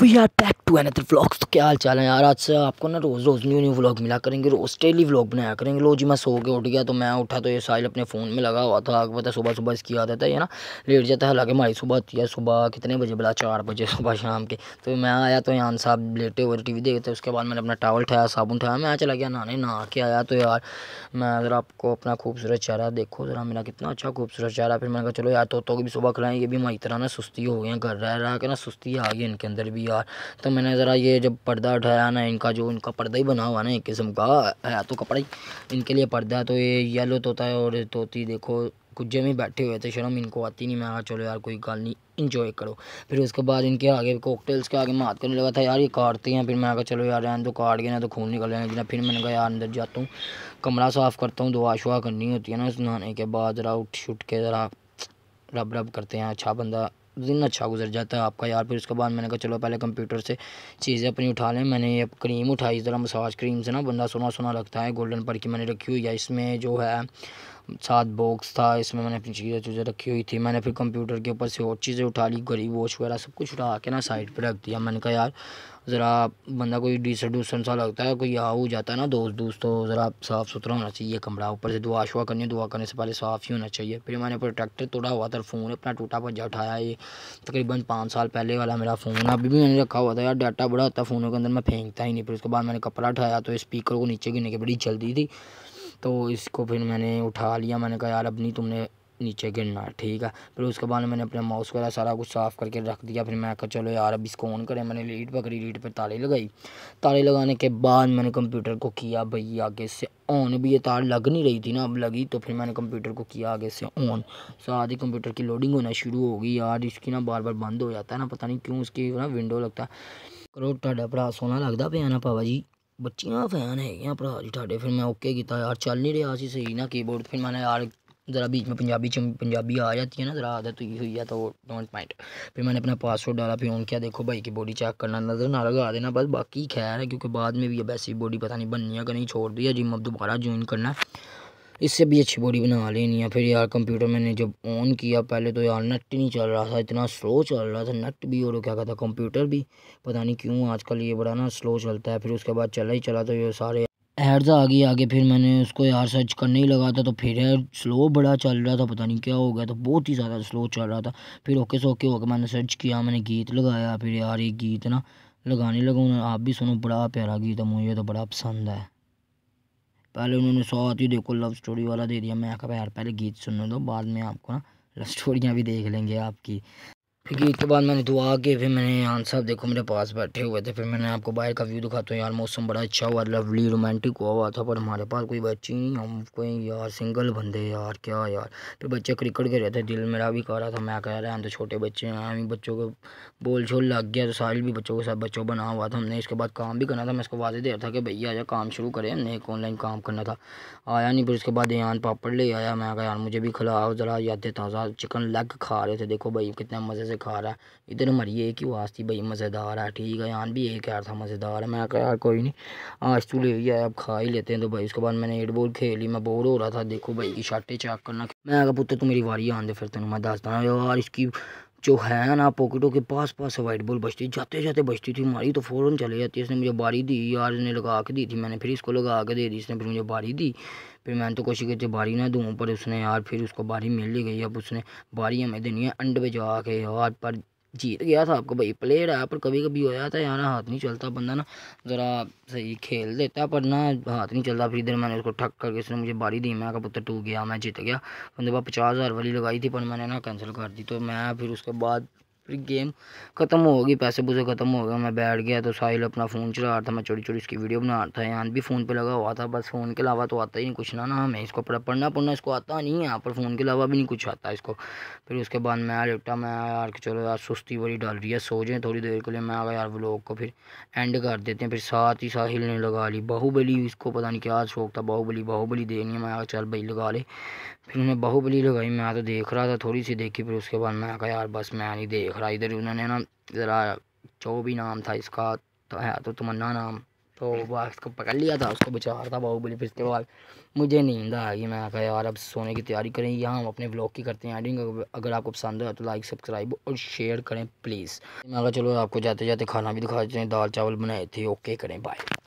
we are back to another vlogs तो क्या हाल चाल है यार आज से आपको ना रोज़ रोज़ न्यू न्यू व्लॉग मिला करेंगे रोज़ डेली व्लॉग बनाया करेंगे लो जी मैं सो के उठ गया तो मैं उठा तो ये साइल अपने फ़ोन में लगा हुआ था आगे पता सुबह सुबह इसकी आदत है ये ना लेट जाता है हालांकि हमारी सुबह आती है सुबह कितने बजे बुला चार बजे सुबह शाम के तो मैं आया तो यहाँ साहब लेटे हुए टी वी देखते उसके बाद मैंने अपना टावल उठाया साबुन उठाया मैं चला गया नहाने नहा के आया तो यार मैं अगर आपको अपना खूबसूरत चेहरा देखो ज़रा मेरा कितना अच्छा खूबसूरत चेहरा फिर मैंने कहा चलो यार तोतों भी सुबह खिलाएँ ये भी हमारी तरह ना सुस्ती हो गई घर रह रहा के ना सुस्ती आ गई इनके अंदर भी भी यार तो मैंने ज़रा ये जब पर्दा उठाया ना इनका जो इनका पर्दा ही बना हुआ ना एक किस्म का है तो कपड़ा ही इनके लिए पर्दा है तो ये येलो तोता है और तोती देखो कुछ में बैठे हुए थे शर्म इनको आती नहीं मैं चलो यार कोई गाल नहीं इन्जॉय करो फिर उसके बाद इनके आगे कॉकटेल्स के आगे मात करने लगा था यार ये काटते हैं फिर मैं कहा चलो यार रहने तो काट गया ना तो खून निकल जाएगा जितना फिर मैंने कहा यार अंदर जाता हूँ कमरा साफ़ करता हूँ दुआ शुआ करनी होती है ना उस नहाने के बाद ज़रा उठ छुट के ज़रा रब रब करते हैं अच्छा बंदा दिन अच्छा गुजर जाता है आपका यार फिर उसके बाद मैंने कहा चलो पहले कंप्यूटर से चीज़ें अपनी उठा लें मैंने ये क्रीम उठाई ज़रा मसाज क्रीम से ना बंदा सोना सोना लगता है गोल्डन पर की मैंने रखी हुई है इसमें जो है सात बॉक्स था इसमें मैंने अपनी चीज़ें चूज़ें रखी हुई थी मैंने फिर कंप्यूटर के ऊपर से और चीज़ें उठा ली गरीब वॉश वगैरह सब कुछ उठा के ना साइड पर रख दिया मैंने कहा यार ज़रा बंदा कोई डिसन डूसन सा लगता है कोई यहाँ हो जाता है ना दोस्त दोस्त तो ज़रा साफ़ सुथरा होना चाहिए कमरा ऊपर से दुआ शुआ करनी दुआ करने से पहले साफ़ ही होना चाहिए फिर मैंने प्रोटेक्टर तोड़ा हुआ था फ़ोन अपना टूटा भजा उठाया ये तकरीबन पाँच साल पहले वाला मेरा फ़ोन अभी भी मैंने रखा हुआ था यार डाटा बड़ा होता फ़ोनों के अंदर मैं फेंकता ही नहीं फिर उसके बाद मैंने कपड़ा उठाया तो स्पीकर को नीचे गिरने की बड़ी जल्दी थी तो इसको फिर मैंने उठा लिया मैंने कहा यार अब नहीं तुमने नीचे गिरना ठीक है फिर उसके बाद मैंने अपने माउस वगैरह सारा कुछ साफ़ करके रख दिया फिर मैं कहा चलो यार अब इसको ऑन करें मैंने लीड पकड़ी लीड पर ताले लगाई ताले लगाने के बाद मैंने कंप्यूटर को किया भाई आगे से ऑन भी ये तार लग नहीं रही थी ना अब लगी तो फिर मैंने कंप्यूटर को किया आगे से ऑन सारी कंप्यूटर की लोडिंग होना शुरू हो गई यार इसकी ना बार बार बंद हो जाता है ना पता नहीं क्यों उसकी ना विंडो लगता है करो ढाडा भरा सोना लगता पे आना पावा जी बच्चियाँ फैन है यहाँ जी हाजी ठाडे फिर मैं ओके किया यार चल नहीं रहा सही ना कीबोर्ड फिर मैंने यार ज़रा बीच में पंजाबी पंजाबी आ जाती है ना ज़रा आदत हुई हुई है तो डोंट माइंड फिर मैंने अपना पासवर्ड डाला फिर उनके देखो भाई की बॉडी चेक करना नज़र ना लगा देना बस बाकी खैर है क्योंकि बाद में भी अब ऐसी बॉडी पता नहीं बननी है कहीं छोड़ दी है जिम अब दोबारा ज्वाइन करना इससे भी अच्छी बॉडी बना लेनी है फिर यार कंप्यूटर मैंने जब ऑन किया पहले तो यार नेट नहीं चल रहा था इतना स्लो चल रहा था नेट भी और क्या कहता कंप्यूटर भी पता नहीं क्यों आजकल ये बड़ा ना स्लो चलता है फिर उसके बाद चला ही चला तो ये सारे एड्स आ गई आगे फिर मैंने उसको यार सर्च करने ही लगा था तो फिर यार स्लो बड़ा चल रहा था पता नहीं क्या हो गया था बहुत ही ज़्यादा स्लो चल रहा था फिर ओके से ओके होकर मैंने सर्च किया मैंने गीत लगाया फिर यार ये गीत ना लगाने लगा आप भी सुनो बड़ा प्यारा गीत है मुझे तो बड़ा पसंद है पहले उन्होंने साथ ही देखो लव स्टोरी वाला दे दिया मैं कहा यार पहले गीत सुनने दो बाद में आपको ना लव स्टोरियाँ भी देख लेंगे आपकी फिर उसके बाद मैंने दुआ के फिर मैंने यहाँ साहब देखो मेरे पास बैठे हुए थे फिर मैंने आपको बाहर का व्यू दिखाता हूँ यार मौसम बड़ा अच्छा हुआ लवली रोमांटिक हुआ हुआ था पर हमारे पास कोई बच्ची नहीं हम कोई यार सिंगल बंदे यार क्या यार फिर बच्चे क्रिकेट खेल रहे थे दिल मेरा भी कह रहा था मैं कह रहा हम तो छोटे बच्चे हैं हम बच्चों को बोल छोल लग गया तो सारे भी बच्चों के साथ बच्चों बना हुआ था हमने इसके बाद काम भी करना था मैं इसको वादे दे रहा था कि भैया आया काम शुरू करें हमने एक ऑनलाइन काम करना था आया नहीं फिर उसके बाद यहाँ पापड़ ले आया मैं कहा यार मुझे भी खिलाओ ज़रा याद ताज़ा चिकन लेग खा रहे थे देखो भाई कितना मज़े से खा रहा है इधर हमारी ये की वास थी भाई मज़ेदार है ठीक है यहाँ भी एक यार था मज़ेदार है मैं कहा यार कोई नहीं आज तू ले आया अब खा ही लेते हैं तो भाई उसके बाद मैंने एट बॉल खेली मैं बोर हो रहा था देखो भाई की शर्टें चेक करना मैं कहा पुत्र तू मेरी वारी आन दे फिर तेन मैं दसदा यार इसकी जो है ना पॉकेटों के पास पास वाइट बॉल बचती जाते जाते बचती थी मारी तो फ़ौरन चले जाती इसने मुझे बारी दी यार ने लगा के दी थी मैंने फिर इसको लगा के दे दी इसने फिर मुझे बारी दी फिर मैंने तो कोशिश की थी बारी ना दूँ पर उसने यार फिर उसको बारी मिल ही गई अब उसने बारी हमें देनी है अंड पे जाके यार पर जीत गया था आपका भाई प्लेयर है पर कभी कभी हो जाता है यार हाथ नहीं चलता बंदा ना ज़रा सही खेल देता पर ना हाथ नहीं चलता फिर इधर मैंने उसको ठक करके उसने मुझे बारी दी मैं पुत्र टूट गया मैं जीत गया उसने बाद पचास हज़ार वाली लगाई थी पर मैंने ना कैंसिल कर दी तो मैं फिर उसके बाद फिर गेम ख़त्म होगी पैसे पुसे ख़त्म हो गए मैं बैठ गया तो साहिल अपना फ़ोन चला रहा था मैं छोटी छोटी उसकी वीडियो बना रहा था यहाँ भी फ़ोन पे लगा हुआ था बस फ़ोन के अलावा तो आता ही नहीं कुछ ना ना हमें इसको पढ़ना पढ़ना इसको आता नहीं है यहाँ पर फ़ोन के अलावा भी नहीं कुछ आता इसको फिर उसके बाद मैं लेटा मैं यार चलो यार सुस्ती बड़ी डाल रही है सो जाए थोड़ी देर के लिए मैं आया यार व्लॉग को फिर एंड कर देते हैं फिर साथ ही साहिल ने लगा ली बाहुबली इसको पता नहीं क्या शौक था बाहुबली बाहुबली देनी है मैं आगा चल भाई लगा ले फिर उन्हें बाहुबली लगाई मैं तो देख रहा था थोड़ी सी देखी फिर उसके बाद मैं आगा यार बस मैं नहीं देख देख रहा इधर उन्होंने ना ज़रा जो भी नाम था इसका तो है तो तुमन्ना नाम तो वह इसको पकड़ लिया था उसको बचा रहा था बाहुबली फिर उसके बाद मुझे नींद आ गई मैं कहा यार अब सोने की तैयारी करें यहाँ हम अपने ब्लॉग की करते हैं एडिंग अगर आपको पसंद हो तो लाइक सब्सक्राइब और शेयर करें प्लीज़ मैं कहा चलो आपको जाते जाते खाना भी दिखा देते हैं दाल चावल बनाए थे ओके करें बाय